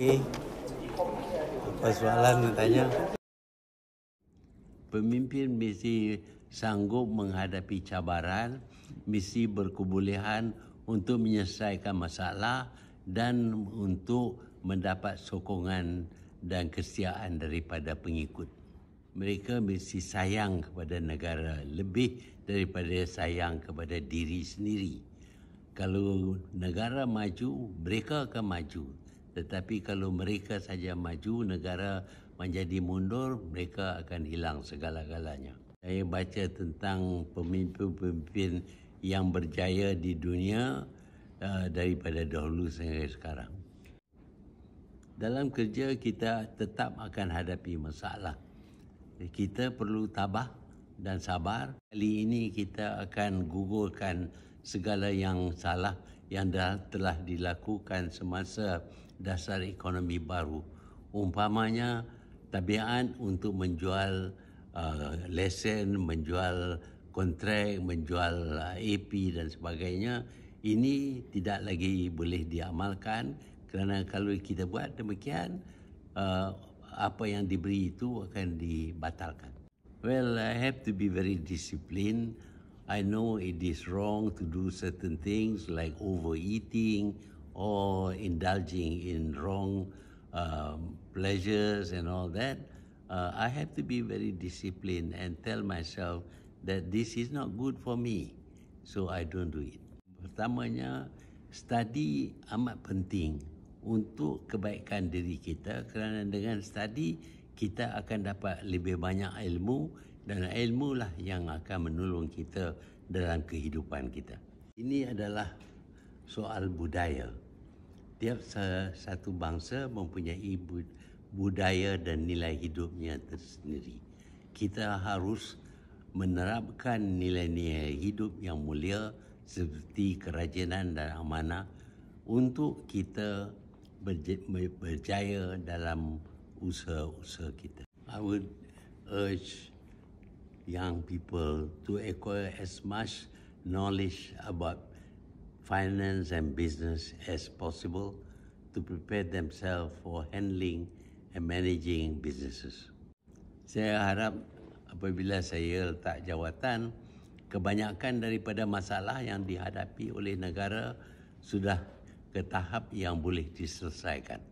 Apa soalan nak tanya? Pemimpin mesti sanggup menghadapi cabaran, mesti berkebolehan untuk menyelesaikan masalah dan untuk mendapat sokongan dan kesetiaan daripada pengikut. Mereka mesti sayang kepada negara lebih daripada sayang kepada diri sendiri. Kalau negara maju, mereka akan maju. Tetapi kalau mereka saja maju, negara menjadi mundur, mereka akan hilang segala-galanya. Saya baca tentang pemimpin-pemimpin yang berjaya di dunia eh, daripada dahulu sehingga sekarang. Dalam kerja kita tetap akan hadapi masalah. Kita perlu tabah dan sabar. Kali ini kita akan gugurkan segala yang salah yang dah telah dilakukan semasa dasar ekonomi baru. Umpamanya tabiat untuk menjual uh, lesen, menjual kontrak, menjual uh, AP dan sebagainya. Ini tidak lagi boleh diamalkan kerana kalau kita buat demikian, uh, apa yang diberi itu akan dibatalkan. Well, I have to be very disciplined. I know it is wrong to do certain things like overeating or indulging in wrong um, pleasures and all that. Uh, I have to be very disciplined and tell myself that this is not good for me, so I don't do it. Pertamanya, study amat penting untuk kebaikan diri kita kerana dengan study kita akan dapat lebih banyak ilmu dan ilmu lah yang akan menolong kita dalam kehidupan kita. Ini adalah soal budaya. Tiap satu bangsa mempunyai budaya dan nilai hidupnya tersendiri. Kita harus menerapkan nilai-nilai hidup yang mulia seperti kerajinan dan amanah untuk kita berjaya dalam usaha-usaha kita. I would urge young people to acquire as much knowledge about finance and business as possible to prepare themselves for handling and managing businesses. Saya harap apabila saya letak jawatan, kebanyakan daripada masalah yang dihadapi oleh negara sudah ke tahap yang boleh diselesaikan.